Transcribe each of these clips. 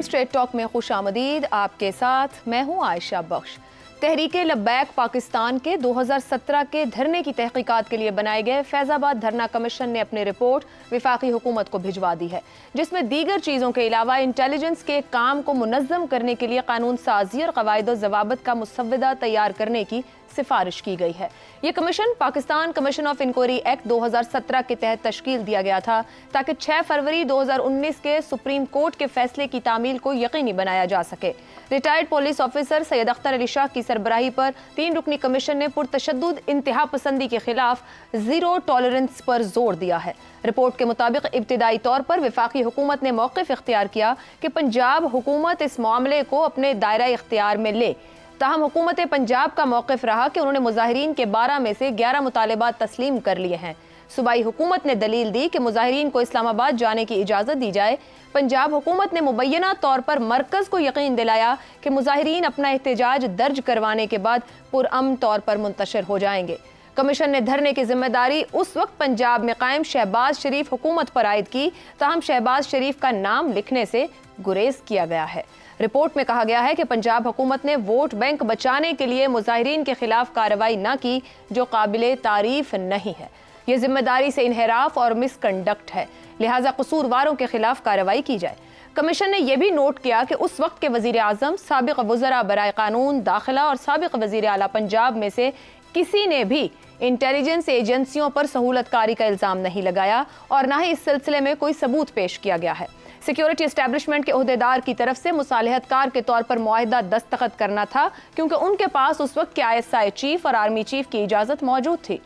Platform straight talk में खुश आमदीद आपके साथ मैं हूं आयशा बख्श तहरीक लब्बैक पाकिस्तान के 2017 के धरने की तहकीकात के लिए बनाए गए फैज़ाबाद धरना कमीशन ने अपनी रिपोर्ट विफाकी हुकूमत को भिजवा दी है जिसमें दीगर चीज़ों के अलावा इंटेलिजेंस के काम को मुनज़म करने के लिए कानून साजी और कवायद जवाबत का मुसविदा तैयार करने की सिफारिश की गई है ये commission Pakistan commission of inquiry act 2017 के तहत तश्कील दिया गया था ताकि 6 फरवरी 2019 के सुप्रीम कोर्ट के फैसले की तामील को यकीनी बनाया जा सके retired police officer Syed Akhtar Ali Shah की सरबराही पर तीन रुकनी कमीशन ने पुरतशद इंतहा पसंदी के खिलाफ जीरो टॉलरेंस पर जोर दिया है रिपोर्ट के मुताबिक इब्तदाई तौर पर विफाकी हुकूमत ने मौकफ इख्तियार किया कि पंजाब हुकूमत इस मामले को अपने दायरा इख्तियार में ले ताहम हुकूमत पंजाब का मौकफ रहा कि उन्होंने मुजाहरीन के बारह में से ग्यारह मुतालबात तस्लीम कर लिए हैं सूबाई हुकूमत ने दलील दी कि मुजाहरीन को इस्लामाबाद जाने की इजाज़त दी जाए पंजाब हुकूमत ने मुबैना तौर पर मरकज़ को यकीन दिलाया कि मुजाहरीन अपना एहतजाज दर्ज करवाने के बाद पुरम तौर पर मुंतशर हो जाएंगे कमीशन ने धरने की जिम्मेदारी उस वक्त पंजाब में कायम शहबाज शरीफ हुकूमत पर आयद की तहम शहबाज शरीफ का नाम लिखने से गुरेज किया गया है रिपोर्ट में कहा गया है कि पंजाब हुकूमत ने वोट बैंक बचाने के लिए मुजाहरीन के खिलाफ कार्रवाई न की जो काबिल तारीफ नहीं है ये जिम्मेदारी से इनहराफ और मिसकंडक्ट है लिहाजा कसूरवारों के खिलाफ कार्रवाई की जाए कमीशन ने यह भी नोट किया कि उस वक्त के वजीर अजम सबक वजरा बरए कानून दाखिला और सबक वजीर अला पंजाब में से किसी ने भी इंटेलिजेंस एजेंसियों पर सहूलतकारी का इल्ज़ाम नहीं लगाया और ना ही इस सिलसिले में कोई सबूत पेश किया गया है सिक्योरिटी इस्टेबलिशमेंट के अहदेदार की तरफ से मुसालहतकार के तौर पर माहदा दस्तखत करना था क्योंकि उनके पास उस वक्त के आई एस आई चीफ और आर्मी चीफ की इजाज़त मौजूद थी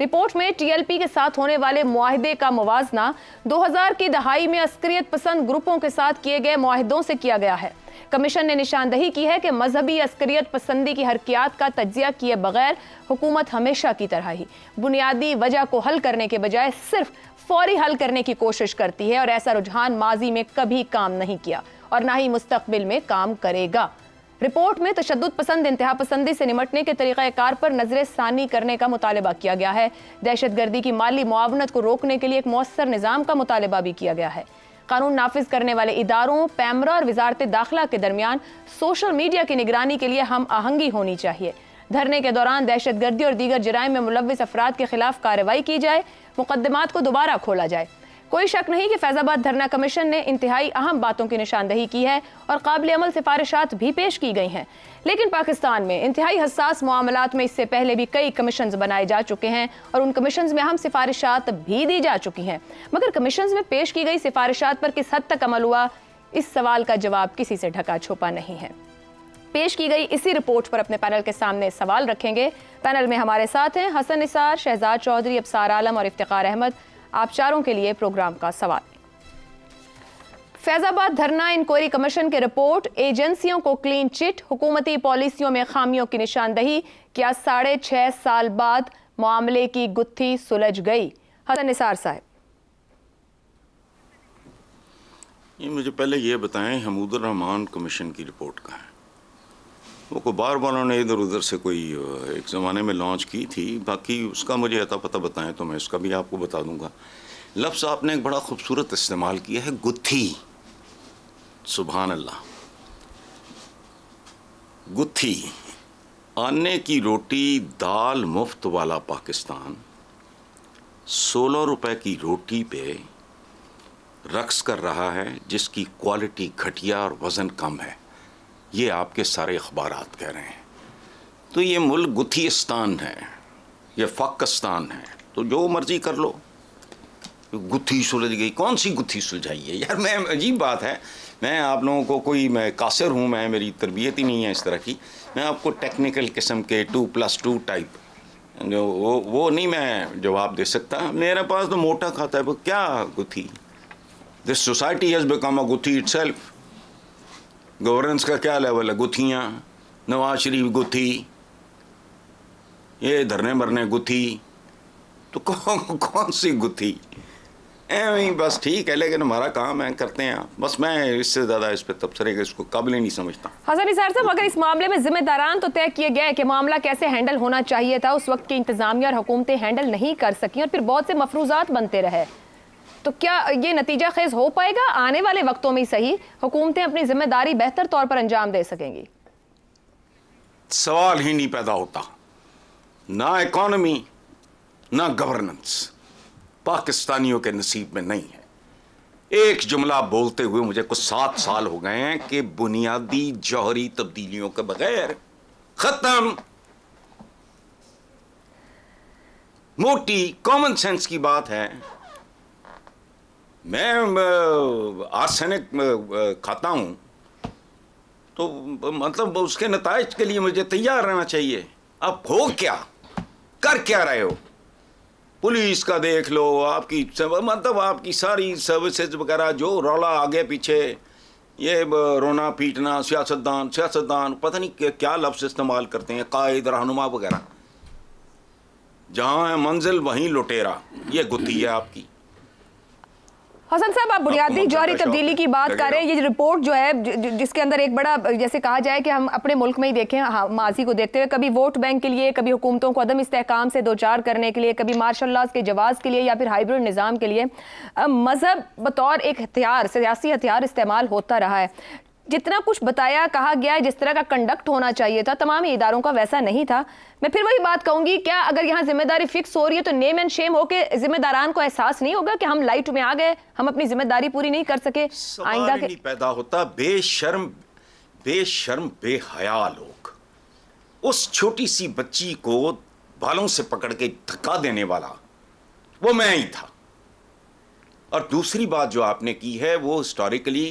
रिपोर्ट में टीएलपी के साथ होने वाले माहदे का मुवजना 2000 की दहाई में अस्क्रियत पसंद ग्रुपों के साथ किए गए माहदों से किया गया है कमीशन ने निशानदही की है कि मजहबी अस्क्रियत पसंदी की हरकियात का तजिया किए बगैर हुकूमत हमेशा की तरह ही बुनियादी वजह को हल करने के बजाय सिर्फ फौरी हल करने की कोशिश करती है और ऐसा रुझान माजी में कभी काम नहीं किया और ना ही मुस्तबिल में काम करेगा रिपोर्ट में तशद पसंद इंतहा पसंदी से निमटने के तरीक़ार पर नजर सानी करने का मुतालबा किया गया है दहशत गर्दी की माली मुआवनत को रोकने के लिए एक मौसर निज़ाम का मुतालबा भी किया गया है कानून नाफिज करने वाले इदारों पैमरा और वजारत दाखिला के दरमियान सोशल मीडिया की निगरानी के लिए हम आहंगी होनी चाहिए धरने के दौरान दहशत गर्दी और दीगर जराय में मुलविस अफराद के खिलाफ कार्रवाई की जाए मुकदमात को दोबारा खोला जाए कोई शक नहीं कि फैज़ाबाद धरना कमीशन ने इंतहाई अहम बातों की निशानदही की है और काबिल अमल सिफारिशात भी पेश की गई हैं लेकिन पाकिस्तान में इंतहाई हसास मामलों में इससे पहले भी कई कमीशन बनाए जा चुके हैं और उन कमीशन में अहम सिफारिशात भी दी जा चुकी हैं मगर कमीशन में पेश की गई सिफारिशात पर किस हद तक अमल हुआ इस सवाल का जवाब किसी से ढका छुपा नहीं है पेश की गई इसी रिपोर्ट पर अपने पैनल के सामने सवाल रखेंगे पैनल में हमारे साथ हैं हसन निसार शहजाद चौधरी अबसार आलम और इफ्तार अहमद आप चारों के लिए प्रोग्राम का सवाल फैजाबाद धरना इंक्वायरी कमीशन की रिपोर्ट एजेंसियों को क्लीन चिट हुकूमती पॉलिसियों में खामियों की निशानदही क्या साढ़े छह साल बाद मामले की गुत्थी सुलझ गई हसन निसार साहब ये मुझे पहले ये बताएं हमूदुर रहमान कमीशन की रिपोर्ट का है वो को बार बार उन्होंने इधर उधर से कोई एक ज़माने में लॉन्च की थी बाकी उसका मुझे अता पता बताएं तो मैं उसका भी आपको बता दूंगा लफ्ज़ आपने एक बड़ा खूबसूरत इस्तेमाल किया है गुत्थी सुबहान अल्लाह गुत्थी आने की रोटी दाल मुफ्त वाला पाकिस्तान सोलह रुपए की रोटी पे रक्स कर रहा है जिसकी क्वालिटी घटिया और वज़न कम है ये आपके सारे अखबार कह रहे हैं तो ये मुल्क गुथीस्तान है ये फ़ाकस्तान है तो जो मर्ज़ी कर लो गुत्थी सुलझ गई कौन सी गुत्थी सुलझाई है यार मैं अजीब बात है मैं आप लोगों को कोई मैं कासिर हूँ मैं मेरी तरबियत ही नहीं है इस तरह की मैं आपको टेक्निकल किस्म के टू प्लस टू टाइप जो वो वो नहीं मैं जवाब दे सकता मेरे पास तो मोटा खाता है वो क्या गुत्थी this society has become a गुत्थी इट सेल्फ गवर्नेंस का क्या लेवल है गुथियाँ नवाज शरीफ गुथी ये धरने मरने गुथी तो कौन कौन सी गुत्थी एवं बस ठीक है लेकिन हमारा काम है करते हैं बस मैं इससे ज़्यादा इस पर तबसरे का इसको काबिल नहीं समझता हसन निसार साहब अगर इस मामले में जिम्मेदारान तो तय किए गए कि मामला कैसे हैंडल होना चाहिए था उस वक्त की इंतजामिया और हुकूमतें हैंडल नहीं कर सकी और फिर बहुत से मफरूजात बनते रहे तो क्या ये नतीजा खेज हो पाएगा आने वाले वक्तों में सही हुकूमतें अपनी जिम्मेदारी बेहतर तौर पर अंजाम दे सकेंगी सवाल ही नहीं पैदा होता ना इकॉनमी ना गवर्नेंस पाकिस्तानियों के नसीब में नहीं है एक जुमला बोलते हुए मुझे कुछ सात साल हो गए हैं कि बुनियादी जौहरी तब्दीलियों के बगैर खत्म मोटी कॉमन सेंस की बात है मैं आर्सेनिक खाता हूँ तो मतलब उसके नतज के लिए मुझे तैयार रहना चाहिए अब हो क्या कर क्या रहे हो पुलिस का देख लो आपकी मतलब आपकी सारी सर्विसेज वगैरह जो रौला आगे पीछे ये रोना पीटना सियासतदान सियासतदान पता नहीं क्या लफ्ज़ इस्तेमाल करते हैं कायद रहनुमा वगैरह जहाँ है मंजिल वहीं लुटेरा ये गुत्थी है आपकी हसन साहब आप बुनियादी जौहरी तब्दीली की बात कर रहे हैं ये रिपोर्ट जो है जिसके अंदर एक बड़ा जैसे कहा जाए कि हम अपने मुल्क में ही देखें हाँ माजी को देखते हुए कभी वोट बैंक के लिए कभी हुकूमतों को अदम इसकाम से दो चार करने के लिए कभी मार्शल लॉज के जवाब के लिए या फिर हाइब्रिड निज़ाम के लिए मज़हब बतौर एक हथियार सियासी हथियार इस्तेमाल होता रहा है जितना कुछ बताया कहा गया जिस तरह का कंडक्ट होना चाहिए था तमाम इदारों का वैसा नहीं था मैं फिर वही बात कहूंगी क्या अगर यहाँ जिम्मेदारी फिक्स हो रही है तो नेम एंड शेम होकर जिम्मेदारान को एहसास नहीं होगा कि हम लाइट में आ गए हम अपनी जिम्मेदारी पूरी नहीं कर सके आइंदा पैदा होता बेशर्म बेशर्म बेहया लोग उस छोटी सी बच्ची को बालों से पकड़ के धक्का देने वाला वो मैं ही था और दूसरी बात जो आपने की है वो हिस्टोरिकली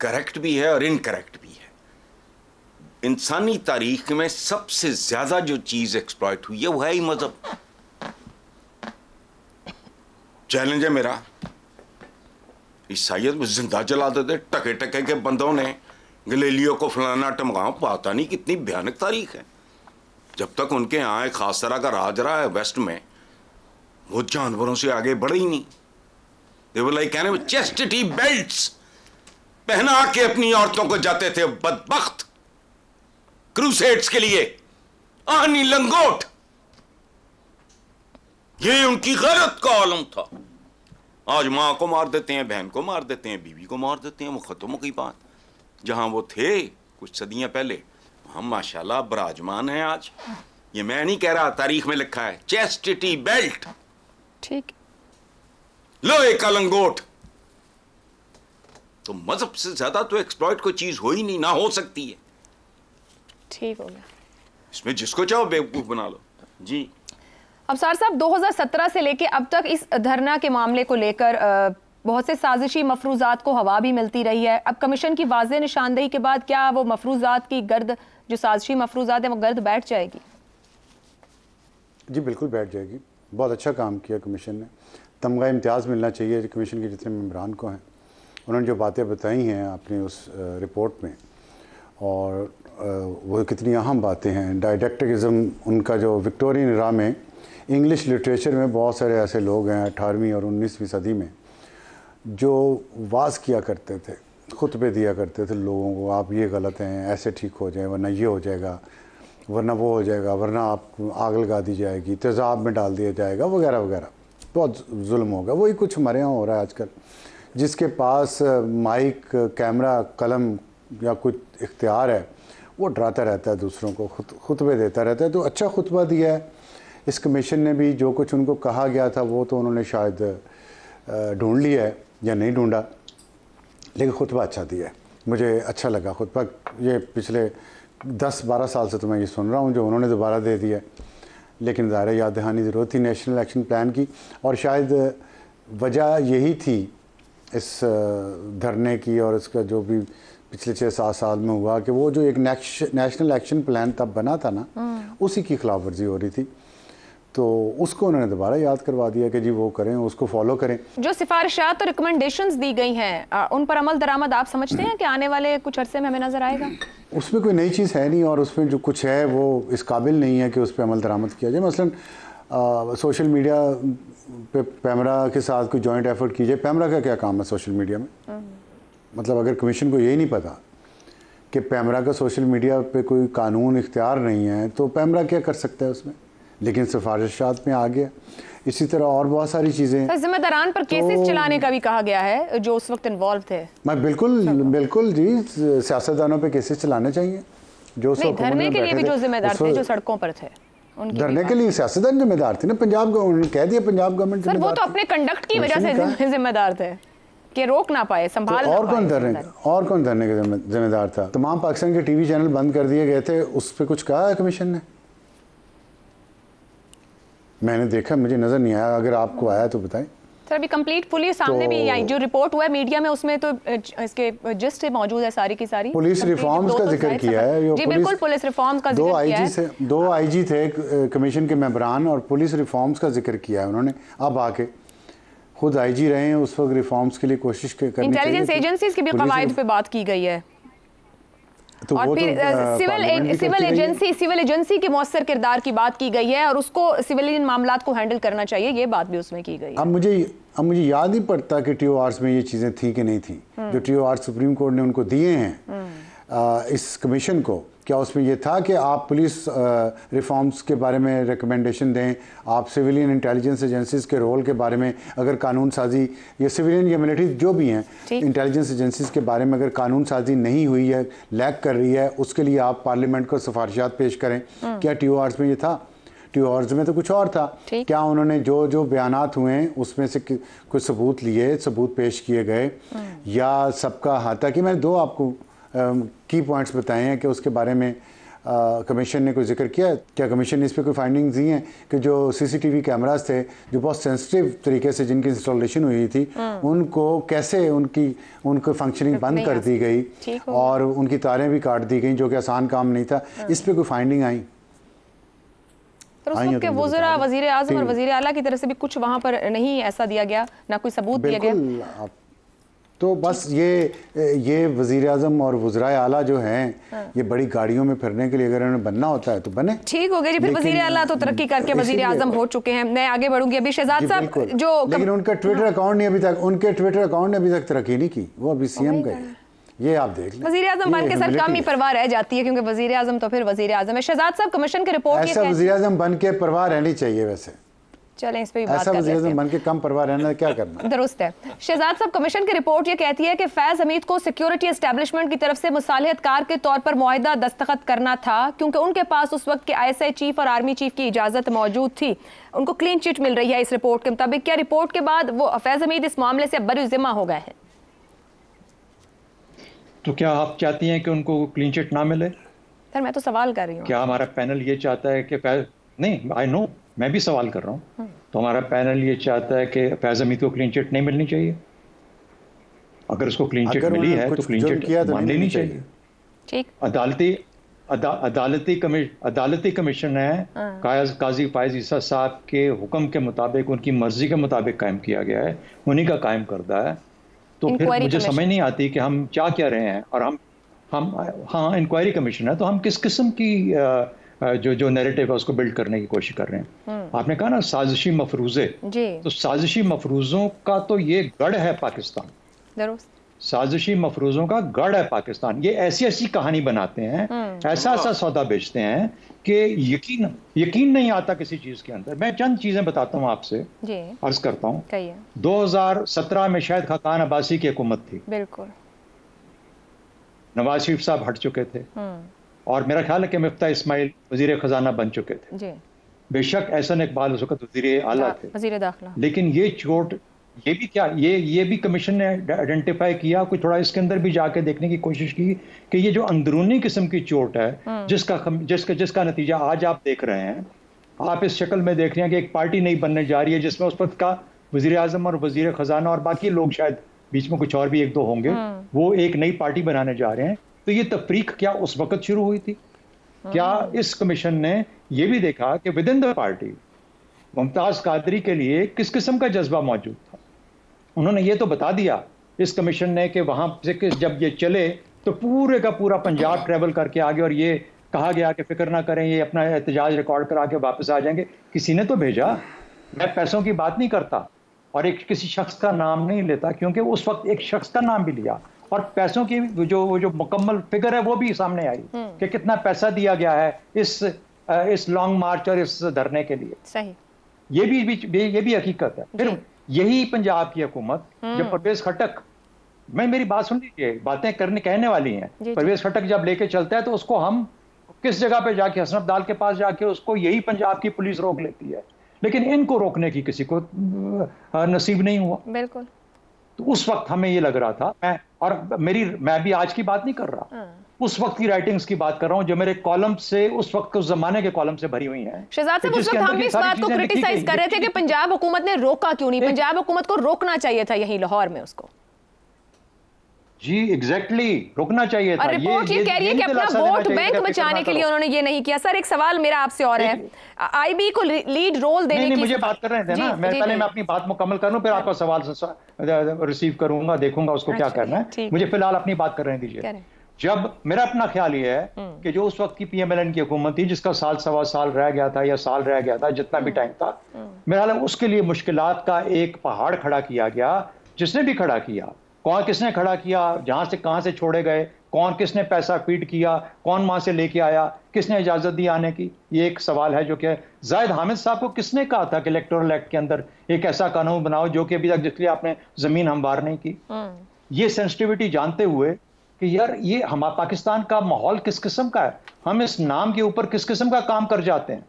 करेक्ट भी है और इनकरेक्ट भी है इंसानी तारीख में सबसे ज्यादा जो चीज एक्सप्लॉयट हुई है वो है ही मजहब चैलेंज है मेरा ईसाइत में जिंदा जला देते टके टके के बंदों ने गलेलियों को फलाना टमगाओ पता नहीं कितनी भयानक तारीख है जब तक उनके यहाँ एक खास तरह का राज रहा है वेस्ट में वो जानवरों से आगे बढ़े ही नहीं दे लाइक कहने में टी बेल्ट्स पहना के अपनी औरतों को जाते थे बदबخت क्रूसेड्स के लिए आनी लंगोट ये उनकी गलत का आलम था आज मां को मार देते हैं बहन को मार देते हैं बीवी को मार देते हैं वो ख़त्म की बात जहां वो थे कुछ सदियां पहले हम माशाल्लाह बराजमान हैं आज ये मैं नहीं कह रहा तारीख में लिखा है चेस्टिटी बेल्ट ठीक लोहे का लंगोट तो मजहब से ज्यादा तो एक्सप्लॉइट कोई चीज हो ही नहीं ना हो सकती है ठीक हो गया इसमें जिसको चाहो बेवकूफ बना लो जी अब सर साहब 2017 से लेके अब तक इस धरना के मामले को लेकर बहुत से साजिशी मफरूजात को हवा भी मिलती रही है अब कमीशन की वाज निशानदेही के बाद क्या वो मफरूजात की गर्द जो साजिशी मफरूजात है वो गर्द बैठ जाएगी जी बिल्कुल बैठ जाएगी बहुत अच्छा काम किया कमीशन ने तमगा इम्तियाज़ मिलना चाहिए कमीशन के जितने मम्बरान को हैं उन्होंने जो बातें बताई हैं अपनी उस रिपोर्ट में और वो कितनी अहम बातें हैं डायडेक्टिज़म उनका जो विक्टोरियन राम है इंग्लिश लिटरेचर में बहुत सारे ऐसे लोग हैं अठारहवीं और उन्नीसवीं सदी में जो वाज किया करते थे खुतबे दिया करते थे लोगों को आप ये गलत हैं ऐसे ठीक हो जाए वरना ये हो जाएगा वरना वो हो जाएगा वरना आप आग लगा दी जाएगी तेज़ाब में डाल दिया जाएगा वगैरह वगैरह बहुत जुल्म होगा वही कुछ हमारे यहाँ हो रहा है आजकल जिसके पास माइक कैमरा कलम या कुछ इख्तियार है वो डराता रहता है दूसरों को खुतबे देता रहता है तो अच्छा खुतबा दिया है इस कमीशन ने भी जो कुछ उनको कहा गया था वो तो उन्होंने शायद ढूंढ लिया है या नहीं ढूंढा लेकिन खुतबा अच्छा दिया है मुझे अच्छा लगा खुतबा ये पिछले दस बारह साल से तो मैं ये सुन रहा हूँ जो उन्होंने दोबारा दे दिया लेकिन ज़ाहिर याद दहानी ज़रूरत थी नेशनल एक्शन प्लान की और शायद वजह यही थी इस धरने की और इसका जो भी पिछले छः सात साल में हुआ कि वो जो एक नेशनल एक्शन प्लान तब बना था ना हम्म। उसी की खिलाफ वर्जी हो रही थी तो उसको उन्होंने दोबारा याद करवा दिया कि जी वो करें उसको फॉलो करें जो सिफारिशात और रिकमेंडेशन दी गई हैं उन पर अमल दरामद आप समझते हैं कि आने वाले कुछ अरसे में हमें नजर आएगा उसमें कोई नई चीज़ है नहीं और उसमें जो कुछ है वो इस काबिल नहीं है कि उस पर अमल दरामद किया जाए मसलन सोशल मीडिया पे पैमरा के साथ कोई जॉइंट एफर्ट कीजिए पैमरा का क्या काम है सोशल मीडिया में हाँ। मतलब अगर कमीशन को यही नहीं पता कि पैमरा का सोशल मीडिया पे कोई कानून इख्तियार नहीं है तो पैमरा क्या कर सकता है उसमें लेकिन सिफारिशात में आ गया इसी तरह और बहुत सारी चीज़ें जिम्मेदारान पर केसेस तो, चलाने का भी कहा गया है जो उस वक्त इन्वॉल्व थे मैं बिल्कुल अच्छा। बिल्कुल जी सियासतदानों पर केसेस चलाने चाहिए जो धरने के लिए भी जो जिम्मेदार थे जो सड़कों पर थे धरने के लिए सियासतदान जिम्मेदार थे ना पंजाब उन्होंने कह दिया पंजाब गवर्नमेंट सर वो तो अपने कंडक्ट की तो वजह से जिम्मेदार थे कि रोक ना पाए तो संभाल तो और कौन धरने और कौन धरने के जिम्मेदार था तमाम पाकिस्तान के टीवी चैनल बंद कर दिए गए थे उस पर कुछ कहा है कमीशन ने मैंने देखा मुझे नज़र नहीं आया अगर आपको आया तो बताएं सर अभी कंप्लीट पुलिस सामने तो, भी आई तो जो रिपोर्ट हुआ है मीडिया में उसमें तो इसके जिस्ट मौजूद है सारी की सारी पुलिस रिफॉर्म्स का जिक्र किया है जी बिल्कुल पुलिस रिफॉर्म्स का दो आईजी से दो आईजी थे कमीशन के मेम्बरान और पुलिस रिफॉर्म्स का जिक्र किया है उन्होंने अब आके खुद आईजी रहे हैं उस वक्त रिफॉर्म्स के लिए कोशिश इंटेलिजेंस एजेंसी की भी कवायद पे बात की गई है तो और फिर तो, civil civil agency civil agency के मौसर किरदार की बात की गई है और उसको सिविल मामला को हैंडल करना चाहिए ये बात भी उसमें की गई अब मुझे अब मुझे याद ही पड़ता कि टी में ये चीज़ें थी कि नहीं थी जो हम्म। टी सुप्रीम कोर्ट ने उनको दिए हैं हम्म। इस कमीशन को क्या उसमें यह था कि आप पुलिस रिफॉर्म्स के बारे में रिकमेंडेशन दें आप सिविलियन इंटेलिजेंस एजेंसीज के रोल के बारे में अगर कानून साजी या सिविलियन या मिलिट्री जो भी हैं इंटेलिजेंस एजेंसीज के बारे में अगर कानून साजी नहीं हुई है लैक कर रही है उसके लिए आप पार्लियामेंट को सिफारशात पेश करें हम्म। क्या टी में ये था टी में तो कुछ और था क्या उन्होंने जो जो बयान हुए हैं उसमें से कुछ सबूत लिए सबूत पेश किए गए हम्म। या सबका हाथा कि मैंने दो आपको की पॉइंट्स बताए हैं कि उसके बारे में कमीशन ने कोई जिक्र किया है क्या कमीशन ने इस पर कोई फाइंडिंग दी हैं कि जो सीसीटीवी कैमरास थे जो बहुत सेंसिटिव तरीके से जिनकी इंस्टॉलेशन हुई थी हम्म। उनको कैसे उनकी उनको फंक्शनिंग बंद कर दी गई और उनकी तारें भी काट दी गई जो कि आसान काम नहीं था हाँ। इस पर कोई फाइंडिंग आई पर उस तो वजीर आजम और वजीर अला की तरफ से भी कुछ वहां पर नहीं ऐसा दिया गया ना कोई सबूत दिया गया तो बस ये ये वजीर अजम और वजरा आला जो हैं हाँ। ये बड़ी गाड़ियों में फिरने के लिए अगर इन्हें बनना होता है तो बने ठीक हो गया जी फिर वजीर आला तो तरक्की करके वजीर आजम हो चुके हैं मैं आगे बढ़ूंगी अभी शहजाद साहब जो लेकिन उनका ट्विटर अकाउंट ने अभी तक उनके ट्विटर अकाउंट ने अभी तक तरक्की नहीं की वो अभी सीएम गए ये आप देख लें वजीर आजम बन के सर कम ही परवाह रह जाती है क्योंकि वजी आजम तो फिर वजीर आजम है शहजाद साहब कमीशन की रिपोर्ट वजी आजम बन के परवाह रहनी चाहिए वैसे चलें इस पे भी बात कर लेते हैं मन के कम परवाह रहना क्या करना दुरुस्त है शहजाद साहब कमीशन की रिपोर्ट ये कहती है कि फैज हमीद को सिक्योरिटी एस्टेब्लिशमेंट की तरफ से मुसालहतकार के तौर पर माहदा दस्तखत करना था क्योंकि उनके पास उस वक्त के आईएसआई चीफ और आर्मी चीफ की इजाज़त मौजूद थी उनको क्लीन चिट मिल रही है इस रिपोर्ट के मुताबिक क्या रिपोर्ट के बाद वो फैज हमीद इस मामले से बरुजिमा हो गए हैं तो क्या आप चाहती हैं कि उनको क्लीन चिट ना मिले सर मैं तो सवाल कर रही हूँ क्या हमारा पैनल ये चाहता है कि नहीं आई नो मैं भी सवाल कर रहा हूँ तो हमारा पैनल ये चाहता है कि फैज हमीद को क्लीन चिट नहीं मिलनी चाहिए अगर उसको क्लीन चिट मिली है तो क्लीन चिट मान लेनी चाहिए ठीक अदालती अदालती कमिश अदालती कमीशन ने हाँ। काजी फायज ईसा साहब के हुक्म के मुताबिक उनकी मर्जी के मुताबिक कायम किया गया है उन्हीं का कायम करता है तो फिर मुझे समझ नहीं आती कि हम क्या क्या रहे हैं और हम हम हाँ इंक्वायरी कमीशन है तो हम किस किस्म की आ, जो जो नैरेटिव है उसको बिल्ड करने की कोशिश कर रहे हैं हम्म। आपने कहा ना साजिशी मफरूजे तो साजिशी मफरूजों का तो ये गढ़ है पाकिस्तान साजिशी मफरूजों का गढ़ है पाकिस्तान ये ऐसी ऐसी कहानी बनाते हैं हम्म। ऐसा ऐसा सौदा बेचते हैं कि यकीन यकीन नहीं आता किसी चीज़ के अंदर मैं चंद चीज़ें बताता हूँ आपसे अर्ज करता हूँ दो हजार सत्रह में शायद खकान अब्बासी की हुकूमत थी बिल्कुल नवाज शरीफ साहब हट चुके थे हम्म। और मेरा ख्याल है कि मफ्ता इसमाइल वजीर खजाना बन चुके थे बेशक ऐसा इकबाल उस वक्त वजीर आला थे लेकिन ये चोट ये भी क्या ये ये भी कमीशन ने आइडेंटिफाई किया कोई थोड़ा इसके अंदर भी जाके देखने की कोशिश की कि ये जो अंदरूनी किस्म की चोट है हम्म। जिसका जिसका जिसका नतीजा आज आप देख रहे हैं आप इस शक्ल में देख रहे हैं कि एक पार्टी नहीं बनने जा रही है जिसमें उस वक्त का वजीर अजम और वजीर खजाना और बाकी लोग शायद बीच में कुछ और भी एक दो होंगे हम्म। वो एक नई पार्टी बनाने जा रहे हैं तो ये तफरीक क्या उस वक्त शुरू हुई थी क्या हाँ। इस कमीशन ने यह भी देखा कि within the party Mumtaz Qadri के लिए किस किस्म का जज्बा मौजूद था उन्होंने ये तो बता दिया इस कमीशन ने कि वहां से जब ये चले तो पूरे का पूरा पंजाब ट्रेवल करके आ गया और ये कहा गया कि फिक्र ना करें ये अपना एहतजाज रिकॉर्ड करा के वापस आ जाएंगे किसी ने तो भेजा मैं पैसों की बात नहीं करता और एक किसी शख्स का नाम नहीं लेता क्योंकि उस वक्त एक शख्स का नाम भी लिया और पैसों की जो जो मुकम्मल फिगर है वो भी सामने आई हम्म। कि कितना पैसा दिया गया है इस इस लॉन्ग मार्च और इस धरने के लिए सही ये भी, ये भी हकीकत है फिर यही पंजाब की हुकूमत जब हम्म। परवेज खटक मैं मेरी बात सुन लीजिए बातें करने कहने वाली हैं परवेज खटक जब लेके चलता है तो उसको हम किस जगह पे जाके हसनफ दाल के पास जाके उसको यही पंजाब की पुलिस रोक लेती है लेकिन इनको रोकने की किसी को नसीब नहीं हुआ बिल्कुल तो उस वक्त हमें ये लग रहा था मैं और मेरी मैं भी आज की बात नहीं कर रहा हाँ। उस वक्त की राइटिंग्स की बात कर रहा हूँ जो मेरे कॉलम से उस वक्त उस जमाने के कॉलम से भरी हुई है शहजाद साहब तो उस वक्त हम भी इस बात को क्रिटिसाइज कर रहे थे कि पंजाब हुकूमत ने रोका क्यों नहीं पंजाब हुकूमत को रोकना चाहिए था यही लाहौर में उसको जी एग्जैक्टली exactly, रुकना चाहिए था। और रिपोर्ट ये, ये, ये कह रही है कि अपना वोट बैंक बचाने के लिए उन्होंने ये नहीं किया सर एक सवाल मेरा आपसे और है आईबी को लीड रोल देने की मुझे बात कर रहे थे ना मैं पहले मैं अपनी बात मुकम्मल कर करूं फिर आपका अच्छा। सवाल रिसीव करूंगा देखूंगा उसको क्या अच्छा, करना है मुझे फिलहाल अपनी बात कर रहे दीजिए जब मेरा अपना ख्याल ये है हम्म। कि जो उस वक्त की पीएमएलएन की हुकूमत थी जिसका साल सवा साल रह गया था या साल रह गया था जितना भी टाइम हम्म। था हम्म। मेरा उसके लिए मुश्किलात का एक पहाड़ खड़ा किया गया जिसने भी खड़ा किया कौन किसने खड़ा किया जहां से कहां से छोड़े गए कौन किसने पैसा फीड किया कौन वहां से लेके आया किसने इजाज़त दी आने की ये एक सवाल है जो कि जायद हामिद साहब को किसने कहा था कि इलेक्टोरल एक्ट के अंदर एक ऐसा कानून बनाओ जो कि अभी तक जिसके लिए आपने ज़मीन हमवार नहीं की हम्म। ये सेंसिटिविटी जानते हुए कि यार ये हम पाकिस्तान का माहौल किस किस्म का है हम इस नाम के ऊपर किस किस्म का काम कर जाते हैं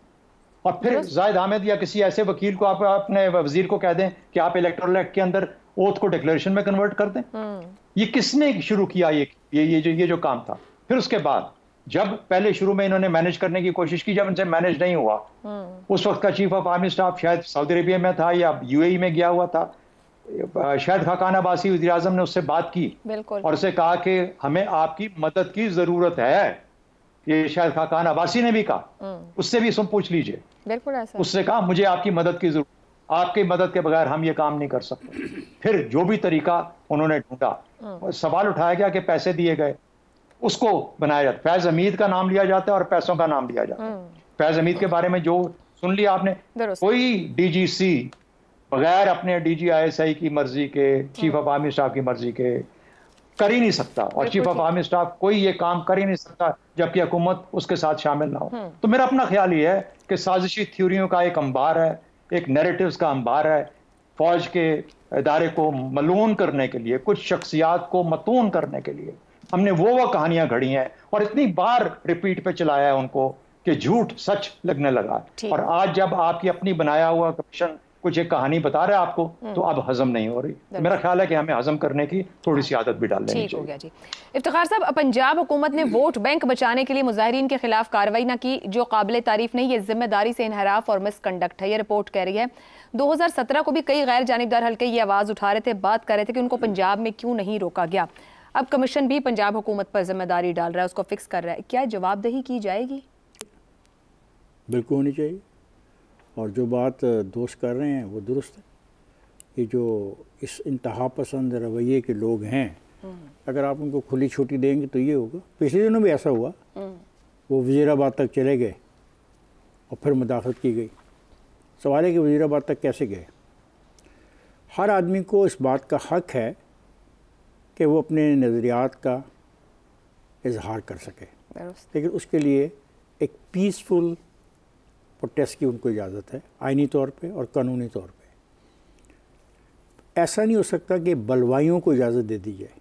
और फिर जायद हामिद या किसी ऐसे वकील को आप अपने वजीर को कह दें कि आप इलेक्टोरल एक्ट के अंदर ओथ को डिक्लेरेशन में कन्वर्ट कर दें हम्म। ये किसने शुरू किया ये ये ये जो ये जो काम था फिर उसके बाद जब पहले शुरू में इन्होंने मैनेज करने की कोशिश की जब इनसे मैनेज नहीं हुआ हम्म। उस वक्त का चीफ ऑफ आर्मी स्टाफ शायद सऊदी अरेबिया में था या यूएई में गया हुआ था शायद खाकान अबासी वजी अजम ने उससे बात की और उसे कहा कि हमें आपकी मदद की ज़रूरत है ये शायद खाकान अबासी ने भी कहा हम्म। उससे भी सुन पूछ लीजिए उससे कहा मुझे आपकी मदद की ज़रूरत आपकी मदद के बगैर हम ये काम नहीं कर सकते फिर जो भी तरीका उन्होंने ढूंढा हाँ। सवाल उठाया गया कि पैसे दिए गए उसको बनाया जाता फैज अमीद का नाम लिया जाता है और पैसों का नाम लिया जाता है हाँ। फैज अमीद के बारे में जो सुन लिया आपने कोई डीजीसी बगैर अपने डीजीआईएसआई की मर्जी के चीफ हाँ। ऑफ आर्मी स्टाफ की मर्जी के कर ही नहीं सकता और चीफ ऑफ आर्मी स्टाफ कोई ये काम कर ही नहीं सकता जबकि हुकूमत उसके साथ शामिल ना हो तो मेरा अपना ख्याल ये है कि साजिशी थ्योरियों का एक अंबार है एक नेरेटिव का अंबार है फौज के इदारे को मलून करने के लिए कुछ शख्सियात को मतून करने के लिए हमने वो वो कहानियां घड़ी हैं और इतनी बार रिपीट पे चलाया है उनको कि झूठ सच लगने लगा और आज जब आपकी अपनी बनाया हुआ कमीशन कुछ एक कहानी बता रहा है आपको तो हम्म। अब हजम नहीं हो रही मेरा ख्याल है कि हमें हजम करने की थोड़ी सी आदत भी डाल लेनी चाहिए जी इफ्तार साहब पंजाब हुकूमत ने वोट बैंक बचाने के लिए मुजाहरीन के खिलाफ कार्रवाई ना की जो काबिल तारीफ नहीं ये जिम्मेदारी से इनहराफ और मिसकंडक्ट है ये रिपोर्ट कह रही है 2017 को भी कई गैर जानबदार हल्के ये आवाज़ उठा रहे थे बात कर रहे थे कि उनको पंजाब में क्यों नहीं रोका गया अब कमीशन भी पंजाब हुकूमत पर जिम्मेदारी डाल रहा है उसको फिक्स कर रहा है क्या जवाबदही की जाएगी बिल्कुल होनी चाहिए और जो बात दोस्त कर रहे हैं वो दुरुस्त है ये जो इस इंतहा पसंद रवैये के लोग हैं हम्म। अगर आप उनको खुली छुट्टी देंगे तो ये होगा पिछले दिनों भी ऐसा हुआ हम्म। वो वजीराबाद तक चले गए और फिर मुदाखलत की गई सवाल है कि वजीराबाद तक कैसे गए हर आदमी को इस बात का हक है कि वो अपने नज़रियात का इजहार कर सके लेकिन उसके लिए एक पीसफुल और टेस्ट की उनको इजाज़त है आइनी तौर पे और कानूनी तौर पे ऐसा नहीं हो सकता कि बलवाइयों को इजाज़त दे दी जाए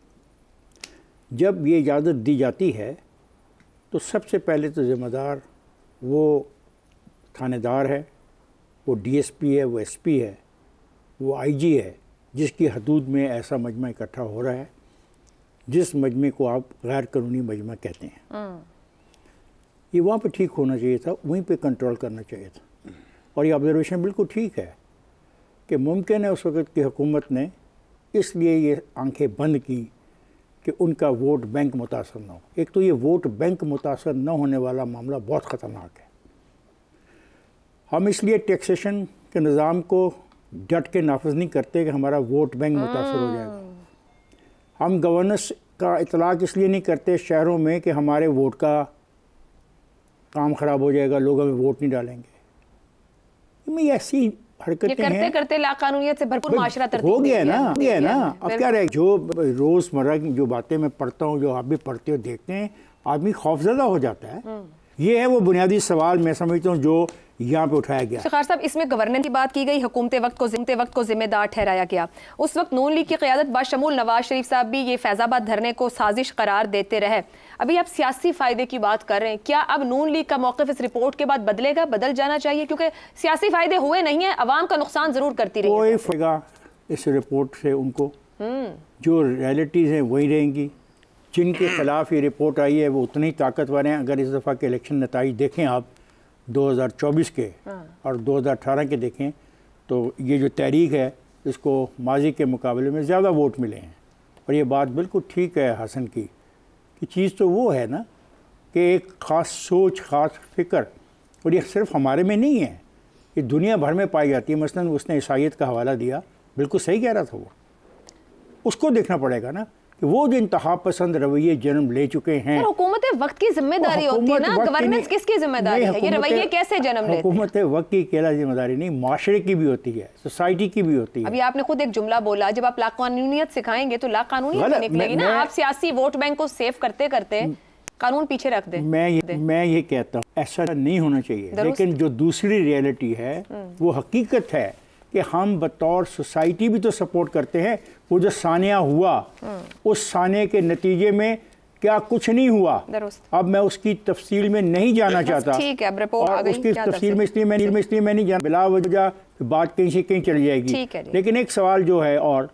जब ये इजाज़त दी जाती है तो सबसे पहले तो ज़िम्मेदार वो थानेदार है वो डीएसपी है वो एसपी है वो आईजी है जिसकी हदूद में ऐसा मजमा इकट्ठा हो रहा है जिस मजमे को आप गैर कानूनी मजमा कहते हैं हम्म। ये वहाँ पर ठीक होना चाहिए था वहीं पे कंट्रोल करना चाहिए था और ये ऑब्जर्वेशन बिल्कुल ठीक है कि मुमकिन है उस वक्त की हुकूमत ने इसलिए ये आंखें बंद की कि उनका वोट बैंक मुतासर ना हो एक तो ये वोट बैंक मुतासर ना होने वाला मामला बहुत ख़तरनाक है हम इसलिए टैक्सेशन के निज़ाम को डट के नाफज नहीं करते कि हमारा वोट बैंक मुतासर हो जाएगा हम गवर्नेंस का इतलाक़ इसलिए नहीं करते शहरों में कि हमारे वोट का काम ख़राब हो जाएगा लोग हमें वोट नहीं डालेंगे मैं ऐसी हरकतें हैं करते करते से भरपूर माशरा हो गया ना हो गया ना अब क्या रहे जो रोज़मर्रा की जो बातें मैं पढ़ता हूँ जो आप भी पढ़ते हो देखते हैं आदमी खौफजदा हो जाता है हम्म। ये है वो बुनियादी सवाल मैं समझता हूँ जो यहाँ पे उठाया गया शिखार साहब इसमें गवर्नेंस की बात की गई हुकूमत वक्त को जिमते वक्त को जिम्मेदार ठहराया गया उस वक्त नून लीग की क्यादत बाशमूल नवाज शरीफ साहब भी ये फैज़ाबाद धरने को साजिश करार देते रहे अभी आप सियासी फ़ायदे की बात कर रहे हैं क्या अब नून लीग का मौकफ इस रिपोर्ट के बाद बदलेगा बदल जाना चाहिए क्योंकि सियासी फ़ायदे हुए नहीं है आवाम का नुकसान ज़रूर करती रही कोई फ़ायदा इस रिपोर्ट से उनको हम्म। जो रियलिटीज़ हैं वही रहेंगी जिनके खिलाफ ये रिपोर्ट आई है वो उतनी ताकतवर हैं अगर इस दफ़ा के इलेक्शन नतज देखें आप 2024 के हाँ। और 2018 के देखें तो ये जो तहरीक है इसको माजी के मुकाबले में ज़्यादा वोट मिले हैं और ये बात बिल्कुल ठीक है हसन की कि चीज़ तो वो है ना कि एक ख़ास सोच ख़ास फिक्र और ये सिर्फ हमारे में नहीं है ये दुनिया भर में पाई जाती है मसलन उसने ईसाइत का हवाला दिया बिल्कुल सही कह रहा था वो उसको देखना पड़ेगा ना कि वो जो इंतहा पसंद रवैये जन्म ले चुके हैं हुकूमत वक्त की जिम्मेदारी होती है ना गवर्नेंस किसकी जिम्मेदारी है ये रवैये कैसे जन्म लेते हुकूमत वक्त की अकेला जिम्मेदारी नहीं माशरे की भी होती है सोसाइटी की भी होती है अभी आपने खुद एक जुमला बोला जब आप लाकानूनीत सिखाएंगे तो लाकानूनीत निकलेगी ना आप सियासी वोट बैंक को सेव करते करते कानून पीछे रख दे मैं ये मैं ये कहता हूँ ऐसा नहीं होना चाहिए लेकिन जो दूसरी रियलिटी है हम्म। वो हकीकत है कि हम बतौर सोसाइटी भी तो सपोर्ट करते हैं वो जो सानिया हुआ हम्म। उस साने के नतीजे में क्या कुछ नहीं हुआ अब मैं उसकी तफसील में नहीं जाना चाहता ठीक है अब रिपोर्ट उसकी तफसील में इसलिए मैं इसलिए मैं नहीं जाना बिला वजह बात कहीं से कहीं चली जाएगी लेकिन एक सवाल जो है और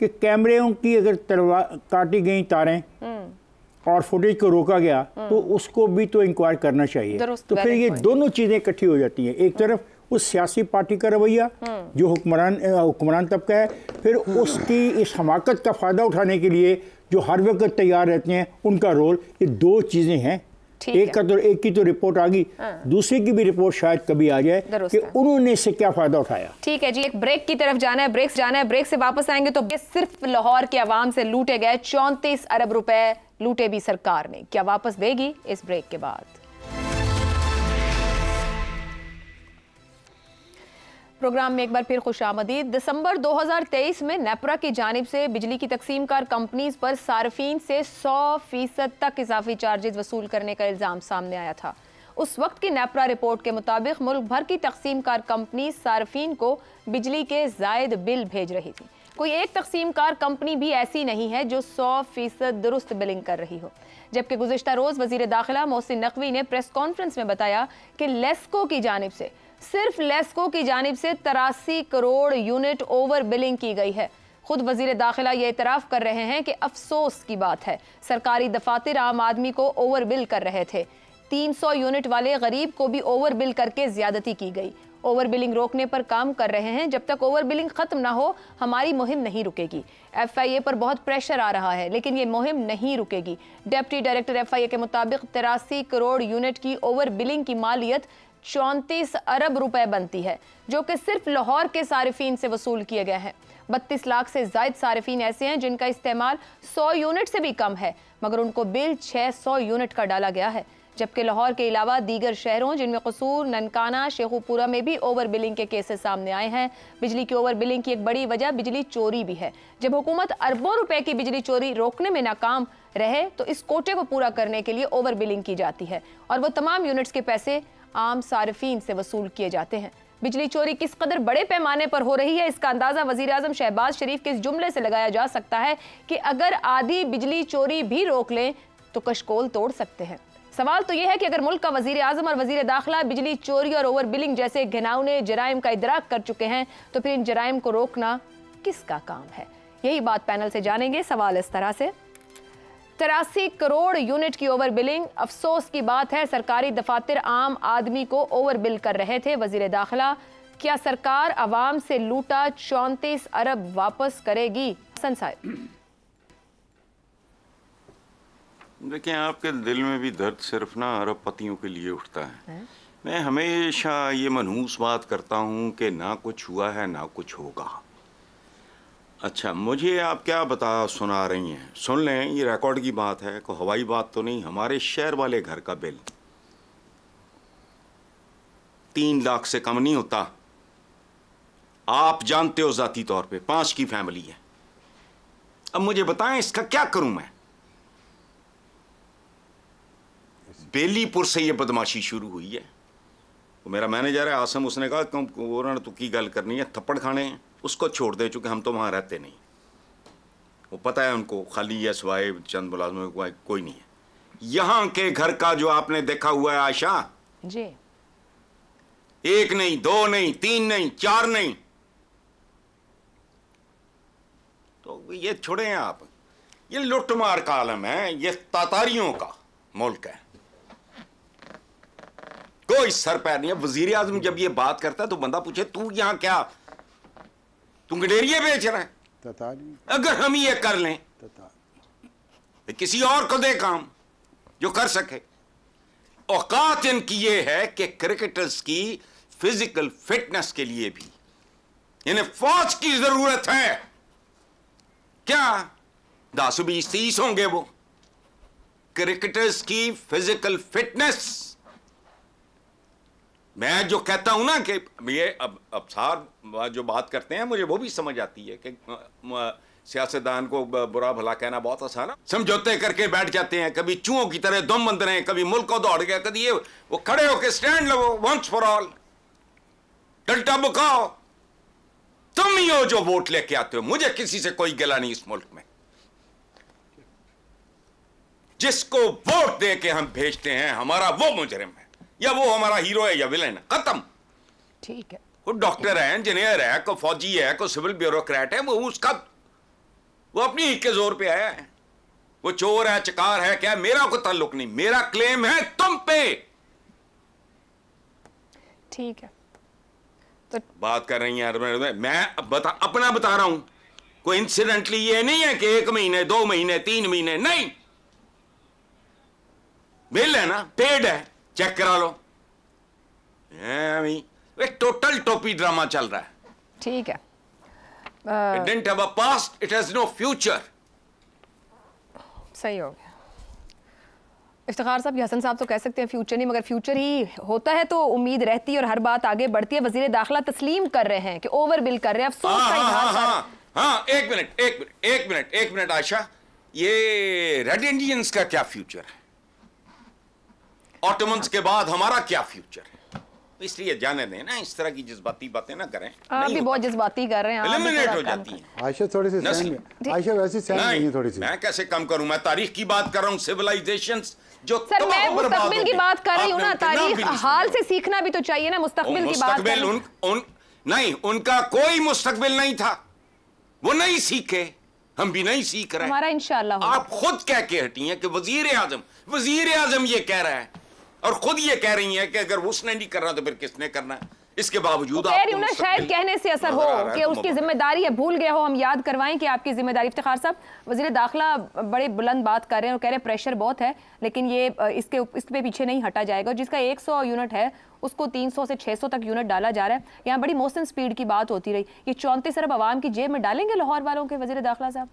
कि कैमरों की अगर तलवा काटी गई तारें हम्म। और फुटेज को रोका गया तो हम्म। उसको भी तो इंक्वायर करना चाहिए तो फिर ये दोनों चीज़ें इकट्ठी हो जाती हैं एक तरफ वो सियासी पार्टी का रवैया हम्म। जो हुक्मरान हुक्मरान तबका है फिर उसकी इस हमाकत का फ़ायदा उठाने के लिए जो हर वक्त तैयार रहते हैं उनका रोल ये दो चीज़ें हैं एक का तो एक की तो रिपोर्ट आ गई हाँ। दूसरे की भी रिपोर्ट शायद कभी आ जाए कि उन्होंने इससे क्या फायदा उठाया ठीक है जी एक ब्रेक की तरफ जाना है ब्रेक जाना है ब्रेक से वापस आएंगे तो सिर्फ लाहौर के आवाम से लूटे गए चौंतीस अरब रुपए लूटे भी सरकार ने क्या वापस देगी इस ब्रेक के बाद प्रोग्राम में एक बार फिर खुश आमदीद दिसंबर 2023 में नेपरा की जानब से बिजली की तकसीम कार कंपनीज पर सार्फिन से 100 फीसद तक इजाफी चार्जेज वसूल करने का इल्ज़ाम सामने आया था उस वक्त की नेपरा रिपोर्ट के मुताबिक मुल्क भर की तकसीम कार कंपनी सार्फिन को बिजली के जायद बिल भेज रही थी कोई एक तकसीम कार कंपनी भी ऐसी नहीं है जो सौ फीसद दुरुस्त बिलिंग कर रही हो जबकि गुजशत रोज़ वजी दाखिला मोहसिन नकवी ने प्रेस कॉन्फ्रेंस में बताया कि लेस्को की जानब से सिर्फ लेस्को की जानब से तिरासी करोड़ यूनिट ओवर बिलिंग की गई है खुद वजीर दाखिला ये इतराफ़ कर रहे हैं कि अफसोस की बात है सरकारी दफातर आम आदमी को ओवर बिल कर रहे थे 300 यूनिट वाले गरीब को भी ओवर बिल करके ज्यादती की गई ओवर बिलिंग रोकने पर काम कर रहे हैं जब तक ओवर बिलिंग खत्म ना हो हमारी मुहिम नहीं रुकेगी एफ आई ए पर बहुत प्रेशर आ रहा है लेकिन ये मुहिम नहीं रुकेगी deputy director F I A के मुताबिक तिरासी करोड़ यूनिट की ओवर बिलिंग की मालियत चौंतीस अरब रुपए बनती है जो कि सिर्फ लाहौर के सार्फिन से वसूल किए गए हैं बत्तीस लाख से ज्यादा सार्फिन ऐसे हैं जिनका इस्तेमाल सौ यूनिट से भी कम है मगर उनको बिल छः सौ यूनिट का डाला गया है जबकि लाहौर के अलावा दीगर शहरों जिनमें कसूर ननकाना शेखुपुरा में भी ओवर बिलिंग के केसेस सामने आए हैं बिजली की ओवर बिलिंग की एक बड़ी वजह बिजली चोरी भी है जब हुकूमत अरबों रुपए की बिजली चोरी रोकने में नाकाम रहे तो इस कोटे को पूरा करने के लिए ओवर बिलिंग की जाती है और वो तमाम यूनिट्स के पैसे आम सार्फिन से वसूल किए जाते हैं बिजली चोरी किस कदर बड़े पैमाने पर हो रही है इसका अंदाजा वजीर अजम शहबाज शरीफ के इस जुमले से लगाया जा सकता है कि अगर आधी बिजली चोरी भी रोक लें तो कशकोल तोड़ सकते हैं सवाल तो यह है कि अगर मुल्क का वजीर अजम और वजीर दाखिला बिजली चोरी और ओवर बिलिंग जैसे घिनाउने जराइम का इदराक कर चुके हैं तो फिर इन जराइम को रोकना किसका काम है यही बात पैनल से जानेंगे सवाल इस तरह से तिरासी करोड़ यूनिट की ओवर बिलिंग अफसोस की बात है सरकारी दफातर आम आदमी को ओवर बिल कर रहे थे वजीर दाखिला क्या सरकार आवाम से लूटा चौंतीस अरब वापस करेगी संसार देखिए आपके दिल में भी दर्द सिर्फ ना अरब पतियों के लिए उठता है, है? मैं हमेशा ये मनहूस बात करता हूँ कि ना कुछ हुआ है ना कुछ होगा अच्छा मुझे आप क्या बता सुना रही हैं सुन लें ये रिकॉर्ड की बात है को हवाई बात तो नहीं हमारे शहर वाले घर का बिल तीन लाख से कम नहीं होता आप जानते हो जाती तौर पे पांच की फैमिली है अब मुझे बताएं इसका क्या करूं मैं बेलीपुर से ये बदमाशी शुरू हुई है तो मेरा मैनेजर है आसम उसने कहा तो की गल करनी है थप्पड़ खाने हैं उसको छोड़ दे चूंकि हम तो वहां रहते नहीं वो पता है उनको खाली या सवाए चंद मुलाजमों को कोई नहीं है यहां के घर का जो आपने देखा हुआ है आशा जी एक नहीं दो नहीं तीन नहीं चार नहीं तो ये छोड़े हैं आप ये लुटमार का आलम है ये तातारियों का मुल्क है कोई सर पैर नहीं है वजीर आजम जब ये बात करता है तो बंदा पूछे तू यहां क्या तुम गडेरिए बेच रहे अगर हम ये कर लें तो किसी और को दे काम जो कर सके औकात इनकी ये है कि क्रिकेटर्स की फिजिकल फिटनेस के लिए भी इन्हें फौज की जरूरत है क्या दस बीस तीस होंगे वो क्रिकेटर्स की फिजिकल फिटनेस मैं जो कहता हूं ना कि ये अब अब सार जो बात करते हैं मुझे वो भी समझ आती है कि सियासतदान को बुरा भला कहना बहुत आसान है समझौते करके बैठ जाते हैं कभी चूहों की तरह दम बंद रहे कभी मुल्क को दौड़ गया कभी ये वो खड़े होके स्टैंड लो वंस फॉर ऑल डल्टा बुकाओ तुम ही हो जो वोट लेके आते हो मुझे किसी से कोई गिला नहीं इस मुल्क में जिसको वोट दे के हम भेजते हैं हमारा वो मुजरिम है या वो हमारा हीरो है या विलेन खत्म ठीक है वो डॉक्टर है इंजीनियर है कोई फौजी है कोई सिविल ब्यूरोक्रेट है वो उसका वो अपनी ही के जोर पे आया है वो चोर है चकार है क्या मेरा कोई ताल्लुक नहीं मेरा क्लेम है तुम पे ठीक है तो बात कर रही हैं मैं बता अपना बता रहा हूं कोई इंसिडेंटली ये नहीं है कि एक महीने दो महीने तीन महीने नहीं बिल है ना पेड है चेक करा लो एक टोटल टोपी ड्रामा चल रहा है ठीक है it have a past it has no future सही हो गया इफ्तार साहब हसन साहब तो कह सकते हैं फ्यूचर नहीं मगर फ्यूचर ही होता है तो उम्मीद रहती है और हर बात आगे बढ़ती है वजीर दाखिला तस्लीम कर रहे हैं कि ओवर बिल कर रहे हैं अफसोस हाँ, का हाँ, हाँ, हाँ, हाँ, एक मिनट एक मिनट एक मिनट एक मिनट आशा ये रेड इंडियंस का क्या फ्यूचर है ऑटोमन्स के बाद हमारा क्या फ्यूचर है इसलिए जाने दें ना इस तरह की जज्बाती बातें ना करें आप भी बहुत जज्बाती कर रहे हैं एलिमिनेट हो जाती हैं आयशा थोड़ी सी आयशा वैसी नहीं है थोड़ी सी मैं कैसे कम करूं मैं तारीख की बात कर रहा हूं सिविलाइजेशन जो सर मैं मुस्तकबिल की बात कर रही हूं ना तारीख हाल से सीखना भी तो चाहिए ना मुस्तकबिल की बात नहीं उनका कोई मुस्तकबिल नहीं था वो नहीं सीखे हम भी नहीं सीख रहे हमारा इंशाल्लाह आप खुद कह के हटी हैं कि वजीर आजम वजीर आजम ये कह रहा है और खुद ये कह रही है कि अगर उसने नहीं करना तो फिर किसने करना है इसके बावजूद तो आप ना शायद कहने से असर हो कि तो उसकी जिम्मेदारी है भूल गया हो हम याद करवाएं कि आपकी जिम्मेदारी इफ्तार साहब वजीर दाखिला बड़े बुलंद बात कर रहे हैं और कह रहे हैं प्रेशर बहुत है लेकिन ये इसके इसके पीछे नहीं हटा जाएगा जिसका 100 यूनिट है उसको 300 से 600 तक यूनिट डाला जा रहा है यहाँ बड़ी मोसन स्पीड की बात होती रही ये चौंतीस अरब आवाम की जेब में डालेंगे लाहौर वालों के वजी दाखिला साहब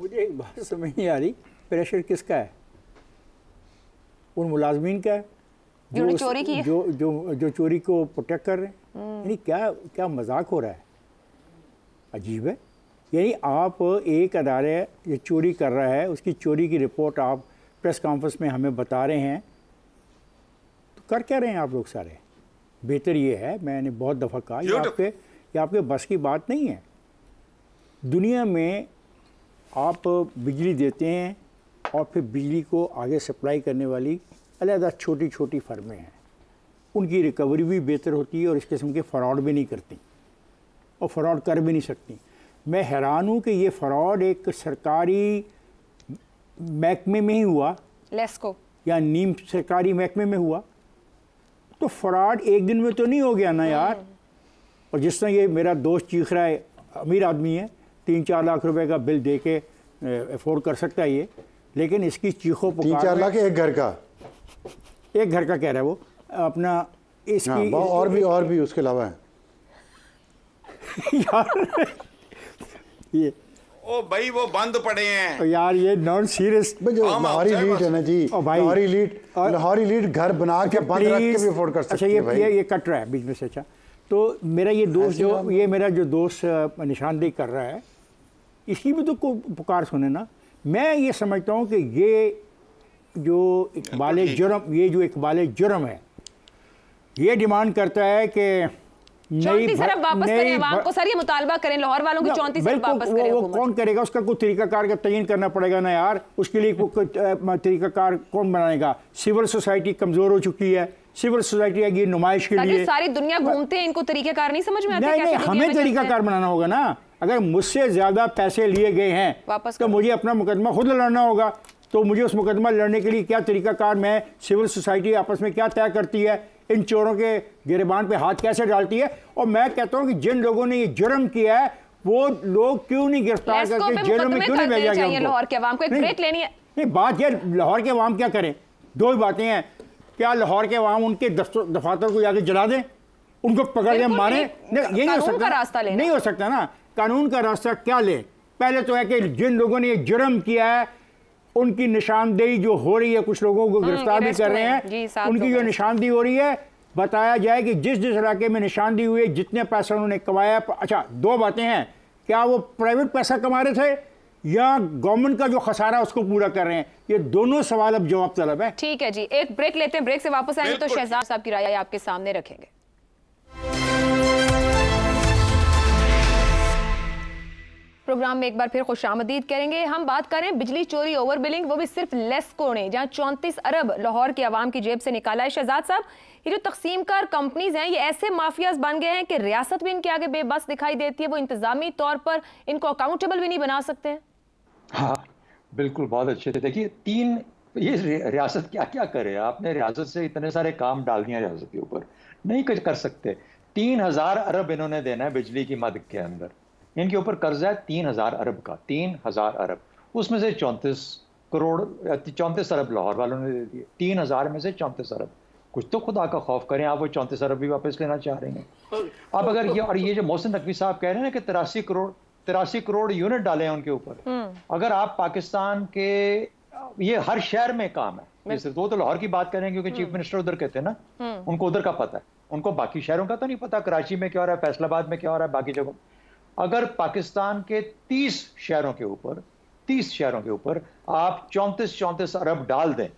मुझे एक बात समझ नहीं आ रही प्रेशर किसका है उन मुलाजमीन का है जो चोरी की जो जो जो चोरी को प्रोटेक्ट कर रहे हैं हम्म। यानी क्या क्या मजाक हो रहा है अजीब है यानी आप एक अदारे जो चोरी कर रहा है उसकी चोरी की रिपोर्ट आप प्रेस कॉन्फ्रेंस में हमें बता रहे हैं तो कर क्या रहे हैं आप लोग सारे बेहतर ये है मैंने बहुत दफ़ा कहा ये आपके ये आपके बस की बात नहीं है दुनिया में आप बिजली देते हैं और फिर बिजली को आगे सप्लाई करने वाली अलहदा छोटी छोटी फर्में हैं उनकी रिकवरी भी बेहतर होती है और इस किस्म के फ्रॉड भी नहीं करती और फ्रॉड कर भी नहीं सकती मैं हैरान हूँ कि ये फ्रॉड एक सरकारी महकमे में ही हुआ लेस्को या नीम सरकारी महकमे में हुआ तो फ्रॉड एक दिन में तो नहीं हो गया ना यार हम्म। और जिस तरह ये मेरा दोस्त चीख रहा है अमीर आदमी है तीन चार लाख रुपए का बिल दे के अफोर्ड कर सकता है ये लेकिन इसकी चीखों पुकार चार लाख एक घर का एक घर का कह रहा है वो अपना इसकी हाँ, इस, और भी और भी उसके अलावा है यार ये ओ भाई वो बंद पड़े हैं यार ये नॉन सीरियस लाहौरी लीड है ना जी लाहौरी लीड लाहौरी लीड घर बना के अच्छा, बंद रख के भी अफोर्ड कर सकते अच्छा ये भाई। ये, ये कट रहा है बीच में से अच्छा तो मेरा ये दोस्त जो ये मेरा जो दोस्त निशानदेही कर रहा है इसकी भी तो को पुकार सुने ना मैं ये समझता हूँ कि ये जो इकबाल जुर्म ये जो इकबाल जुर्म है ये डिमांड करता है कि चौंतीस अरब वापस करें को सर ये मुतालबा करें लाहौर वालों की चौंतीस वापस वो, करें वो कौन करेगा उसका कोई तरीकाकार का तयन करना पड़ेगा ना यार उसके लिए कोई तरीकाकार कौन बनाएगा सिविल सोसाइटी कमज़ोर हो चुकी है सिविल सोसाइटी आएगी नुमाइश के लिए सारी दुनिया घूमते हैं इनको तरीकाकार नहीं समझ में आता हमें तरीकाकार बनाना होगा ना अगर मुझसे ज़्यादा पैसे लिए गए हैं वापस तो मुझे अपना मुकदमा खुद लड़ना होगा तो मुझे उस मुकदमा लड़ने के लिए क्या तरीकाकार मैं सिविल सोसाइटी आपस में क्या तय करती है इन चोरों के गिरबान पे हाथ कैसे डालती है और मैं कहता हूँ कि जिन लोगों ने ये जुर्म किया है वो लोग क्यों नहीं गिरफ्तार करते जेलों में क्यों नहीं भेजा गया लाहौर के नहीं बात यह लाहौर के अवाम क्या करें दो ही बातें हैं क्या लाहौर के अवाम उनके दफातर को जाके जला दें उनको पकड़ के मारे नहीं हो सकता नहीं हो सकता ना कानून का रास्ता क्या ले पहले तो है कि जिन लोगों ने जुर्म किया है उनकी निशानदेही जो हो रही है कुछ लोगों को हम्म, गिरफ्तार भी कर रहे हैं उनकी जो निशानदेही हो रही है बताया जाए कि जिस जिस इलाके में निशानदेही हुई जितने पैसा उन्होंने कमाया अच्छा दो बातें हैं क्या वो प्राइवेट पैसा कमा रहे थे या गवर्नमेंट का जो खसारा उसको पूरा कर रहे हैं ये दोनों सवाल अब जवाब तलब है ठीक है जी एक ब्रेक लेते हैं ब्रेक से वापस आएंगे तो शहजाद साहब की राय आपके सामने रखेंगे प्रोग्राम में एक बार फिर खुश आमदीद करेंगे हम बात करें बिजली चोरी ओवर बिलिंग वो भी सिर्फ लेस ने जहाँ चौंतीस अरब लाहौर की आवाम की जेब से निकाला है शहजाद साहब ये जो तकसीम कार कंपनीज हैं ये ऐसे माफियाज बन गए हैं कि रियासत भी इनके आगे बेबस दिखाई देती है वो इंतजामी तौर पर इनको अकाउंटेबल भी नहीं बना सकते हैं हाँ बिल्कुल बहुत अच्छे थे देखिए तीन ये रियासत क्या क्या करे आपने रियासत से इतने सारे काम डाल दिए रियासत के ऊपर नहीं कुछ कर सकते तीन हजार अरब इन्होंने देना है बिजली की मद के अंदर इनके ऊपर कर्जा है तीन हज़ार अरब का तीन हज़ार अरब उसमें से चौंतीस करोड़ चौंतीस अरब लाहौर वालों ने दे दिए तीन हज़ार में से चौंतीस अरब कुछ तो खुदा का खौफ करें आप वो चौंतीस अरब भी वापस लेना चाह रहे हैं अब अगर ये और ये जो मोहसिन नकवी साहब कह रहे हैं ना कि तिरासी करोड़ तिरासी करोड़ यूनिट डाले हैं उनके ऊपर हम्म। अगर आप पाकिस्तान के ये हर शहर में काम है सिर्फ वो तो लाहौर की बात करें क्योंकि चीफ हम्म। मिनिस्टर उधर कहते हैं ना हम्म। उनको उधर का पता है उनको बाकी शहरों का तो नहीं पता कराची में क्या हो रहा है फैसलाबाद में क्या हो रहा है बाकी जगह अगर पाकिस्तान के 30 शहरों के ऊपर 30 शहरों के ऊपर आप चौंतीस चौंतीस अरब डाल दें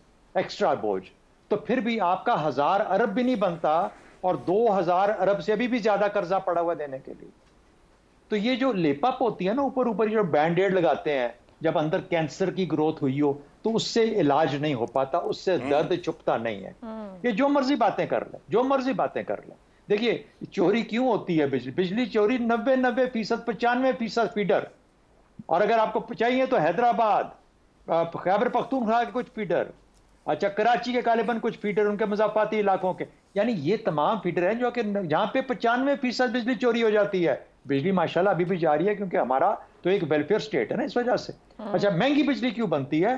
एक्स्ट्रा बोझ तो फिर भी आपका हजार अरब भी नहीं बनता और दो हजार अरब से अभी भी ज्यादा कर्जा पड़ा हुआ देने के लिए तो ये जो लेपअप होती है ना ऊपर ऊपर जो बैंडेड लगाते हैं जब अंदर कैंसर की ग्रोथ हुई हो तो उससे इलाज नहीं हो पाता उससे हम्म। दर्द छुपता नहीं है हम्म। ये जो मर्जी बातें कर ले जो मर्जी बातें कर ले देखिए चोरी क्यों होती है बिजली बिजली चोरी नब्बे नब्बे फीसद पचानवे फीसद फीडर और अगर आपको चाहिए तो हैदराबाद खैबर पख्तूनखा के कुछ फीडर अच्छा कराची के कालेबन कुछ फीडर उनके मुजाफाती इलाकों के यानी ये तमाम फीडर हैं जो कि जहाँ पे पचानवे फीसद बिजली चोरी हो जाती है बिजली माशाल्लाह अभी भी जारी है क्योंकि हमारा तो एक वेलफेयर स्टेट है ना इस वजह से हाँ। अच्छा महंगी बिजली क्यों बनती है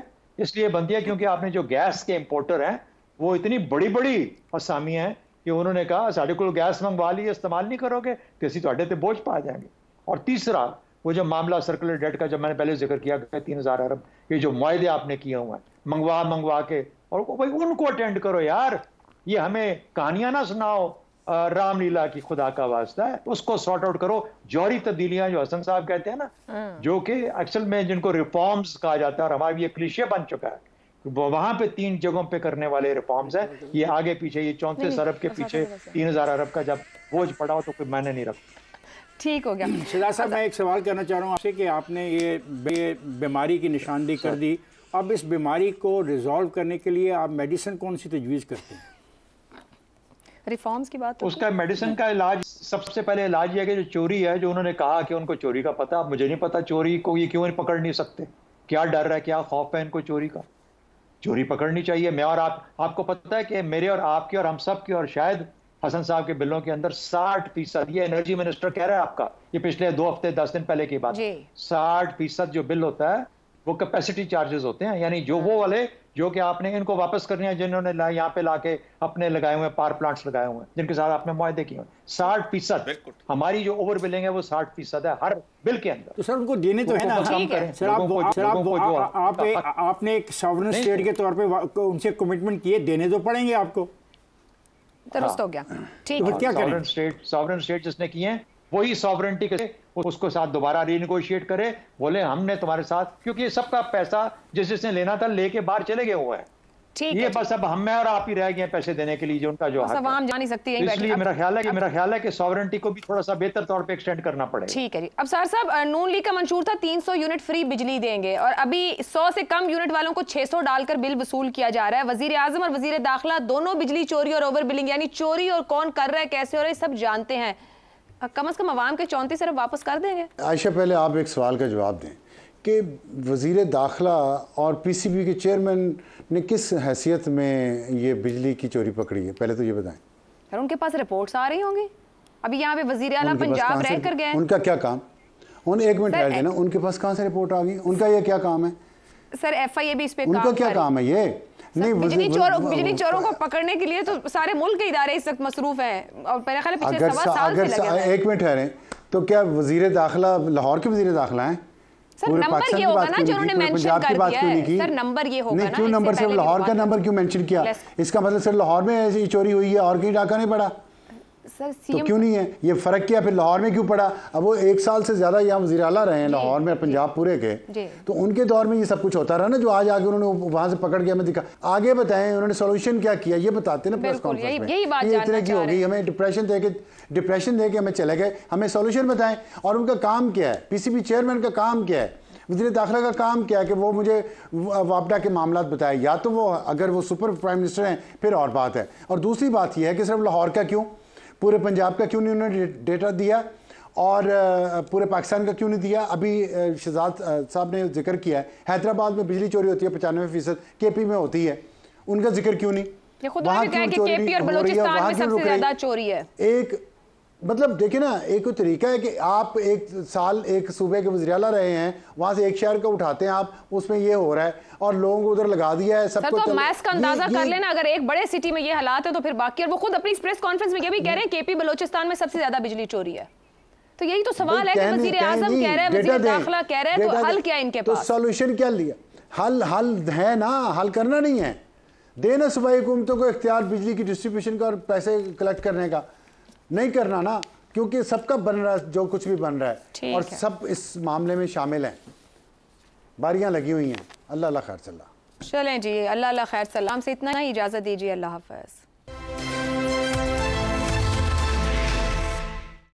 इसलिए बनती है क्योंकि आपने जो गैस के इम्पोर्टर हैं वो इतनी बड़ी बड़ी असामियाँ हैं कि उन्होंने कहा साढ़े को गैस मंगवा ली इस्तेमाल नहीं करोगे तो अभी थोड़े तो बोझ पा जाएंगे और तीसरा वो जो मामला सर्कुलर डेट का जब मैंने पहले जिक्र किया गया तीन हज़ार अरब ये जो मुआदे आपने किए हुए हैं मंगवा मंगवा के और भाई उनको अटेंड करो यार ये हमें कहानियाँ ना सुनाओ रामलीला की खुदा का वास्ता है उसको सॉर्ट आउट करो जौहरी तब्दीलियां जो हसन साहब कहते हैं ना हाँ। जो कि एक्चुअल में जिनको रिफॉर्म्स कहा जाता है और हमारा ये क्लिशे बन चुका है वहां पे तीन जगहों पे करने वाले रिफॉर्म्स है हम्म। ये आगे पीछे ये चौंतीस अरब के पीछे तीन हजार अरब का जब बोझ पड़ा हो तो कोई मैंने नहीं रखा ठीक हो गया हम्म, शिला साहब मैं एक सवाल करना चाह रहा हूँ आपसे कि आपने ये बीमारी की निशानदेही कर दी अब इस बीमारी को रिजॉल्व करने के लिए आप मेडिसिन कौन सी तजवीज़ करते हैं रिफॉर्म्स की बात उसका मेडिसिन का इलाज सबसे पहले इलाज यह है कि जो चोरी है जो उन्होंने कहा कि उनको चोरी का पता मुझे नहीं पता चोरी को ये क्यों पकड़ नहीं सकते क्या डर है क्या खौफ है इनको चोरी का चोरी पकड़नी चाहिए मैं और आप आपको पता है कि मेरे और आपके और हम सब के और शायद हसन साहब के बिलों के अंदर 60 फीसद ये एनर्जी मिनिस्टर कह रहा है आपका ये पिछले दो हफ्ते दस दिन पहले की बात 60 फीसद जो बिल होता है वो कैपेसिटी चार्जेस होते हैं यानी जो वो वाले जो कि आपने इनको वापस करनी है जिन्होंने यहाँ पे लाके अपने लगाए हुए पावर प्लांट्स लगाए हुए हैं जिनके साथ आपने माहे किए हुए साठ फीसद हमारी जो ओवर बिलिंग है वो साठ फीसद है हर बिल के अंदर तो सर उनको देने तो है ना सर आप आपने एक सॉवरन स्टेट तो- के तौर पर उनसे कमिटमेंट किए देने तो पड़ेंगे आपको दुरुस्त हो हाँ। गया ठीक तो है क्या करें स्टेट सॉवरन स्टेट जिसने किए हैं वही सॉवरेंटी के उसको साथ दोबारा रीनिगोशिएट करे बोले हमने तुम्हारे साथ क्योंकि सबका पैसा जिस जिसने लेना था लेके बाहर चले गए हुए हैं ठीक ये बस अब हम और आप ही रह गए पैसे देने के लिए जो उनका जो हक हाँ जा नहीं सकती इसलिए मेरा ख्याल है कि मेरा ख्याल है कि सॉवरेंटी को भी थोड़ा सा बेहतर तौर पे एक्सटेंड करना पड़ेगा ठीक है जी अब सर साहब नून लीग का मंशूर था 300 यूनिट फ्री बिजली देंगे और अभी 100 से कम यूनिट वालों को 600 डालकर बिल वसूल किया जा रहा है वजीर आजम और वजीर दाखिला दोनों बिजली चोरी और ओवर बिलिंग यानी चोरी और कौन कर रहा है कैसे हो रहा है सब जानते हैं कम अज़ कम आवाम के चौंतीस अरब वापस कर देंगे आयशा पहले आप एक सवाल का जवाब दें कि वजीर दाखिला और पी सी बी के चेयरमैन ने किस हैसियत में ये बिजली की चोरी पकड़ी है पहले तो ये बताएं सर उनके पास रिपोर्ट्स आ रही होंगी अभी यहाँ पे वजीर अला पंजाब रह कर गए उनका क्या काम उन एक मिनट ठहर देना उनके पास कहाँ से रिपोर्ट आ गई उनका ये क्या काम है सर एफ आई ए भी इस पर उनका क्या काम है ये बिजली चोर बिजली चोरों को पकड़ने के लिए तो सारे मुल्क के इदारे इस वक्त मसरूफ है और मेरे ख्याल पिछले सवा साल से लगे एक मिनट ठहरे तो क्या वजीर दाखिला लाहौर के वजीर दाखिला है सर नंबर ये होगा ना जो उन्होंने मेंशन कर दिया है सर नंबर ये होगा ना क्यों नंबर सिर्फ लाहौर का नंबर क्यों मेंशन किया इसका मतलब सर लाहौर में ऐसी चोरी हुई है और कहीं डाका नहीं पड़ा सर तो क्यों नहीं है ये फ़र्क क्या फिर लाहौर में क्यों पड़ा अब वो एक साल से ज़्यादा यहाँ वजी अला रहे हैं लाहौर में पंजाब पूरे के तो उनके दौर में ये सब कुछ होता रहा ना जो आज आगे उन्होंने वहां से पकड़ के हमें दिखा आगे बताएं उन्होंने सोल्यूशन क्या किया ये बताते ना प्रेस कॉन्फ्रेंस में ये इतने की होगी हमें डिप्रेशन दे के डिप्रेशन दे के हमें चले गए हमें सोल्यूशन बताएं और उनका काम क्या है पीसीबी चेयरमैन का काम क्या है वजीर दाखिला का काम क्या है कि वो मुझे वापडा के मामला बताए या तो वो अगर वो सुपर प्राइम मिनिस्टर हैं फिर और बात है और दूसरी बात यह है कि सिर्फ लाहौर का क्यों पूरे पंजाब का क्यों नहीं उन्होंने डेटा दिया और पूरे पाकिस्तान का क्यों नहीं दिया अभी शहजाद साहब ने जिक्र किया है हैदराबाद में बिजली चोरी होती है पचानवे फीसद के पी में होती है उनका जिक्र क्यों नहीं खुद वहाँ क्यों चोरी हो रही है वहाँ क्यों रुक रही है एक मतलब देखिए ना एक तरीका है कि आप एक साल एक सूबे के वजी रहे हैं वहाँ से एक शहर का उठाते हैं आप उसमें ये हो रहा है और लोगों को उधर लगा दिया है सबको तो तो मैस का अंदाजा कर लेना अगर एक बड़े सिटी में ये हालात है तो फिर बाकी और वो खुद अपनी प्रेस कॉन्फ्रेंस में ये भी कह रहे हैं केपी बलोचिस्तान में सबसे ज्यादा बिजली चोरी है तो यही तो सवाल है कि आजम कह रहे हैं दाखिला कह रहे हैं तो हल क्या इनके तो पास सोल्यूशन क्या लिया हल हल है ना हल करना नहीं है देना सुबह हुकूमतों को इख्तियार बिजली की डिस्ट्रीब्यूशन का और पैसे कलेक्ट करने का नहीं करना ना क्योंकि सबका बन रहा है जो कुछ भी बन रहा है और है। सब इस मामले में शामिल हैं बारियां लगी हुई हैं अल्लाह खैर सल्ला चलें जी अल्लाह अल्लाह खैर सलाम से इतना ही इजाज़त दीजिए अल्लाह हाफ